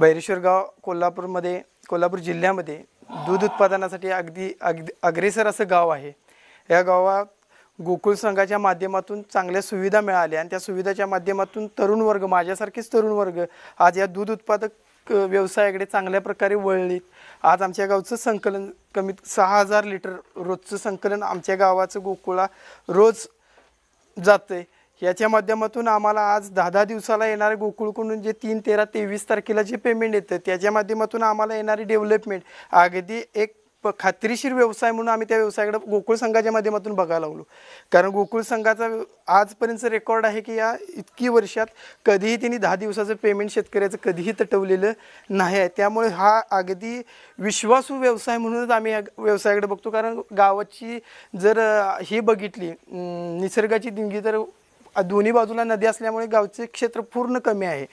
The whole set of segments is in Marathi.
बैरेश्वर गाव कोल्हापूरमध्ये कोल्हापूर जिल्ह्यामध्ये दूध उत्पादनासाठी अगदी अगदी अग्रेसर असं गाव आहे या गावात गोकुळ संघाच्या माध्यमातून चांगल्या सुविधा मिळाल्या आणि त्या सुविधाच्या माध्यमातून तरुण वर्ग माझ्यासारखेच तरुण वर्ग आज या दूध उत्पादक व्यवसायाकडे चांगल्या प्रकारे वळलीत आज आमच्या गावचं संकलन कमीत सहा हजार लिटर रोजचं संकलन आमच्या गावाचं गोकुळा रोज जातं आहे याच्या माध्यमातून आम्हाला आज दहा दहा दिवसाला येणारे गोकुळकडून जे तीन तेरा तेवीस तारखेला जे पेमेंट येतं त्याच्या माध्यमातून आम्हाला येणारी डेव्हलपमेंट अगदी एक खात्रीशीर व्यवसाय म्हणून आम्ही त्या व्यवसायाकडे गोकुळ संघाच्या माध्यमातून बघायला लागलो कारण गोकुळ संघाचा आजपर्यंत रेकॉर्ड आहे की या इतकी वर्षात कधीही त्यांनी दहा दिवसाचं पेमेंट शेतकऱ्याचं कधीही तटवलेलं नाही आहे त्यामुळे हा अगदी विश्वासू व्यवसाय म्हणूनच आम्ही या व्यवसायाकडे बघतो कारण गावाची जर ही बघितली निसर्गाची दिंगी जर दोन्ही बाजूला नदी असल्यामुळे गावचे क्षेत्र पूर्ण कमी आहे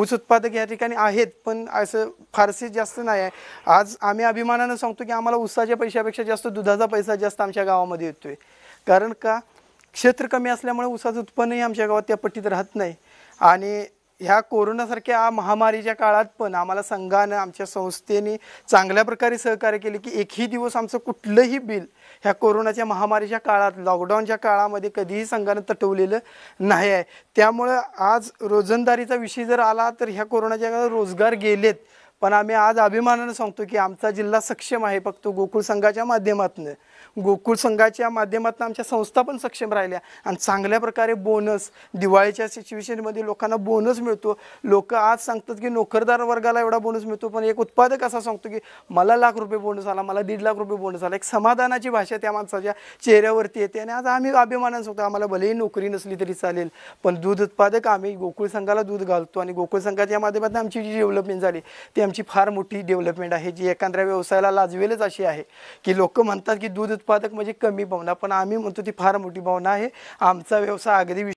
ऊस उत्पादक या ठिकाणी आहेत पण असं फारसे जास्त नाही आहे आज आम्ही अभिमानानं सांगतो की आम्हाला ऊसाच्या पैशापेक्षा जास्त दुधाचा पैसा जास्त आमच्या गावामध्ये येतो आहे कारण का क्षेत्र कमी असल्यामुळे ऊसाचं उत्पन्नही आमच्या गावात त्या पट्टीत राहत नाही आणि ह्या कोरोनासारख्या महामारीच्या काळात पण आम्हाला संघानं आमच्या संस्थेने चांगल्या प्रकारे सहकार्य केले की एकही दिवस आमचं कुठलंही बिल ह्या कोरोनाच्या महामारीच्या काळात लॉकडाऊनच्या काळामध्ये कधीही संघानं तटवलेलं नाही आहे त्यामुळं आज रोजंदारीचा विषय जर आला तर ह्या कोरोनाच्या काळात रोजगार गेलेत पण आम्ही आज अभिमानानं सांगतो की आमचा जिल्हा सक्षम आहे फक्त गोकुळ संघाच्या माध्यमातून गोकुळ संघाच्या माध्यमातून आमच्या संस्था पण सक्षम राहिल्या आणि चांगल्या प्रकारे बोनस दिवाळीच्या सिच्युएशनमध्ये लोकांना बोनस मिळतो लोक आज सांगतात की नोकरदार वर्गाला एवढा बोनस मिळतो पण एक उत्पादक असा सांगतो की मला लाख रुपये बोनस आला मला दीड लाख रुपये बोनस आला एक समाधानाची भाषा त्या माणसाच्या चेहऱ्यावरती येते आणि आज आम्ही अभिमानानं सांगतो आम्हाला भलेही नोकरी नसली तरी चालेल पण दूध उत्पादक आम्ही गोकुळ संघाला दूध घालतो आणि गोकुळ संघाच्या माध्यमातून आमची जी डेव्हलपमेंट झाली ती आमची फार मोठी डेव्हलपमेंट आहे जी एखाद्या व्यवसायाला लाजवेलच अशी आहे की लोक म्हणतात की दूध उत्पादक म्हणजे कमी भावना पण आम्ही म्हणतो ती फार मोठी भावना आहे आमचा व्यवसाय अगदी